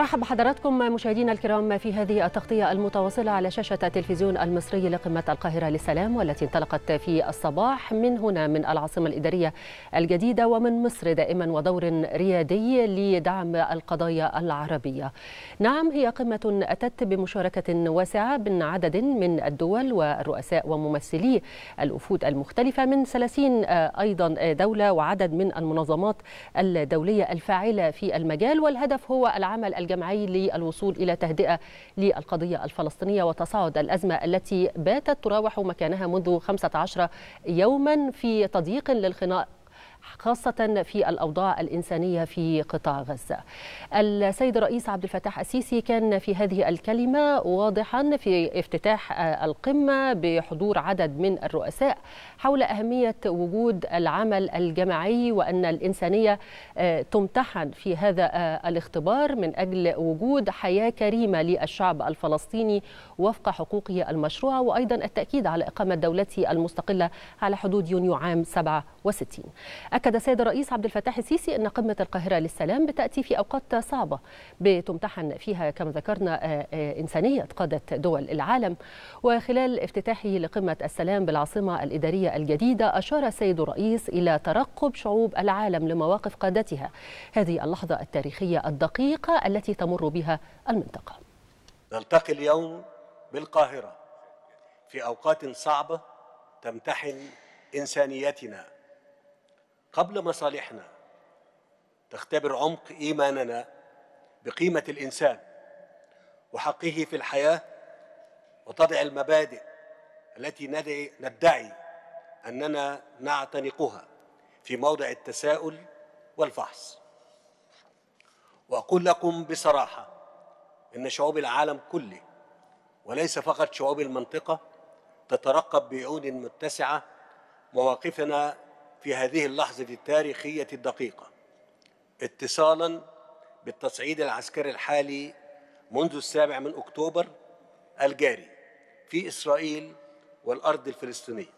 رحب بحضراتكم مشاهدينا الكرام في هذه التغطية المتواصلة على شاشة التلفزيون المصري لقمة القاهرة للسلام والتي انطلقت في الصباح من هنا من العاصمة الإدارية الجديدة ومن مصر دائما ودور ريادي لدعم القضايا العربية نعم هي قمة أتت بمشاركة واسعة من عدد من الدول والرؤساء وممثلي الوفود المختلفة من 30 آه، أيضا آه، دولة وعدد من المنظمات الدولية الفاعلة في المجال والهدف هو العمل الجمعي للوصول إلى تهدئة للقضية الفلسطينية وتصاعد الأزمة التي باتت تراوح مكانها منذ 15 يوما في تضييق للخناق خاصة في الأوضاع الإنسانية في قطاع غزة السيد الرئيس عبد الفتاح السيسي كان في هذه الكلمة واضحا في افتتاح القمة بحضور عدد من الرؤساء حول أهمية وجود العمل الجماعي وأن الإنسانية آه، تمتحن في هذا آه، الاختبار من أجل وجود حياة كريمة للشعب الفلسطيني وفق حقوقه المشروعة وأيضا التأكيد على إقامة دولته المستقلة على حدود يونيو عام 67 أكد سيد الرئيس عبد الفتاح السيسي أن قمة القاهرة للسلام بتأتي في أوقات صعبة بتمتحن فيها كما ذكرنا إنسانية قادة دول العالم وخلال افتتاحه لقمة السلام بالعاصمة الإدارية الجديدة أشار السيد الرئيس إلى ترقب شعوب العالم لمواقف قادتها هذه اللحظة التاريخية الدقيقة التي تمر بها المنطقة نلتقي اليوم بالقاهرة في أوقات صعبة تمتحن إنسانيتنا قبل مصالحنا تختبر عمق إيماننا بقيمة الإنسان وحقه في الحياة وتضع المبادئ التي ندعي أننا نعتنقها في موضع التساؤل والفحص وأقول لكم بصراحة إن شعوب العالم كله وليس فقط شعوب المنطقة تترقب بعيون متسعة مواقفنا في هذه اللحظة التاريخية الدقيقة اتصالا بالتصعيد العسكري الحالي منذ السابع من أكتوبر الجاري في إسرائيل والأرض الفلسطينية